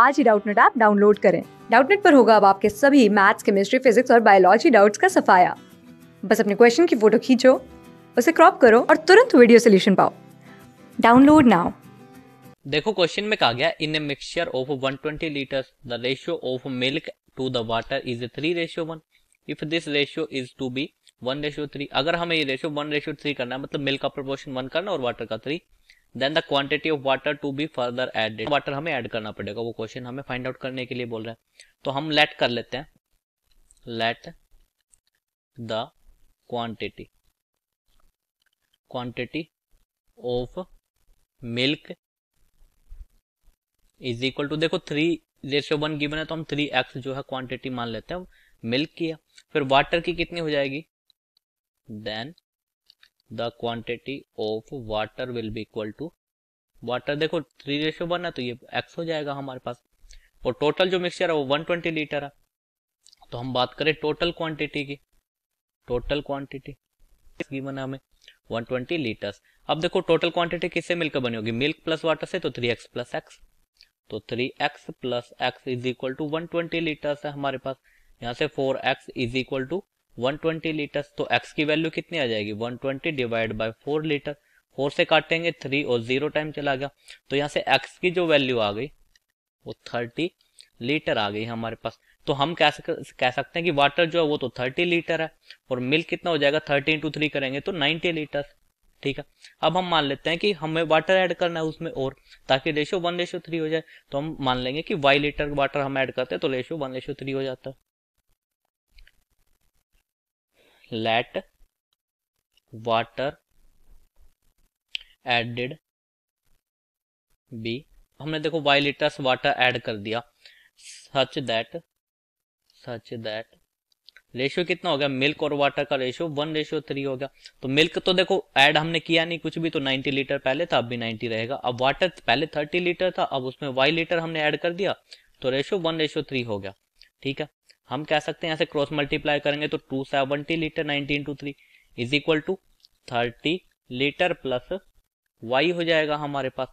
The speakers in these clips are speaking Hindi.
आज ही डाउटनेट ऐप डाउनलोड करें डाउटनेट पर होगा अब आपके सभी मैथ्स केमिस्ट्री फिजिक्स और बायोलॉजी डाउट्स का सफाया बस अपने क्वेश्चन की फोटो खींचो उसे क्रॉप करो और तुरंत वीडियो सोल्यूशन पाओ डाउनलोड नाउ देखो क्वेश्चन में कहा गया in a mixture of 120 litre the ratio of milk to the water is three ratio one if this ratio is to be one ratio three अगर हमें ये रेशियो वन रेशियो थ्री करना है मतलब मिल्क का प्रपोर्शन वन करना और वाटर का three then the quantity of water to be further added water हमें ऐड करना पड़ेगा वो क्वेश्चन हमें फाइंड आउट करने के लिए बोल रहे हैं तो हम लेट कर लेते हैं let the quantity quantity of milk is equal to देखो थ्री रेशियो वन गिवन है तो हम थ्री एक्स जो है क्वांटिटी मान लेते हैं मिल्क की है फिर वाटर की कितनी हो जाएगी then the quantity of water will be equal to water देखो थ्री रेशो वन है तो ये एक्स हो जाएगा हमारे पास और टोटल जो मिक्सचर है वो वन ट्वेंटी लीटर है तो हम बात करें टोटल क्वांटिटी की टोटल क्वांटिटी बना हमें हमें 120 लीटर अब देखो टोटल क्वांटिटी किससे मिलकर बनी होगी मिल्क प्लस वाटर से तो 3x प्लस एक्स तो 3x plus x is equal to one twenty litres है हमारे पास यहाँ से 4x x is equal to 120 litre तो x की वैल्यू कितनी आ जाएगी 120 divide by four litre four से काटेंगे थ्री और जीरो टाइम चला गया तो यहाँ से x की जो वैल्यू आ गई वो 30 लीटर आ गई हमारे पास तो हम कैसे कह सकते हैं कि वाटर जो है वो तो 30 लीटर है और मिल्क कितना हो जाएगा 30 इंटू थ्री करेंगे तो 90 लीटर ठीक है अब हम मान लेते हैं कि हमें वाटर ऐड करना है उसमें और ताकि रेशो वन रेशो थ्री हो जाए तो हम मान लेंगे कि वाई लीटर वाटर हम ऐड करते हैं तो रेशो वन रेशो थ्री हो जाता है let water added be हमने देखो वाई लीटर्स वाटर ऐड कर दिया such that such that ratio कितना हो गया मिल्क और वाटर का रेशियो वन रेशियो थ्री हो गया तो मिल्क तो देखो ऐड हमने किया नहीं कुछ भी तो 90 लीटर पहले था अब भी 90 रहेगा अब वाटर पहले 30 लीटर था अब उसमें वाई लीटर हमने ऐड कर दिया तो रेशियो वन रेशियो थ्री हो गया ठीक है हम कह सकते हैं यहाँ से क्रॉस मल्टीप्लाई करेंगे तो two seventy litre ninety into three is equal to thirty litre plus y हो जाएगा हमारे पास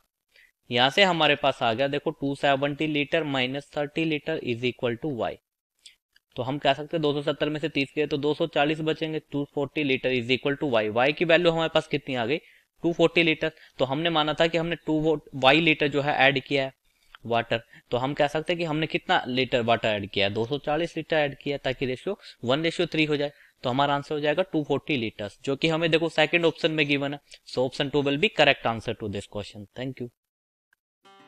यहाँ से हमारे पास आ गया देखो two seventy litre minus thirty litre is equal to y तो हम कह सकते हैं 270 में से 30 गए तो 240 बचेंगे 240 litre is equal to y y की वैल्यू हमारे पास कितनी आ गई 240 लीटर तो हमने माना था कि हमने टू वाई लीटर जो है ऐड किया है वाटर तो हम कह सकते हैं कि हमने कितना लीटर वाटर ऐड किया 240 लीटर ऐड किया ताकि रेशियो वन रेशियो थ्री हो जाए तो हमारा आंसर हो जाएगा 240 लीटर जो कि हमें देखो सेकंड ऑप्शन में गिवन है so option two will be correct answer to this question thank you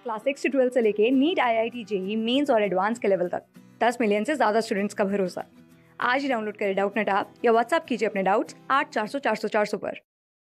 class six से ट्वेल्थ से लेके NEET I I T JEE mains और एडवांस के लेवल तक दस मिलियन से ज्यादा स्टूडेंट्स का भरोसा आज ही डाउनलोड करें डाउट नेट आप या व्हाट्सअप कीजिए अपने डाउट्स आठ चार सौ चार सौ चार सौ पर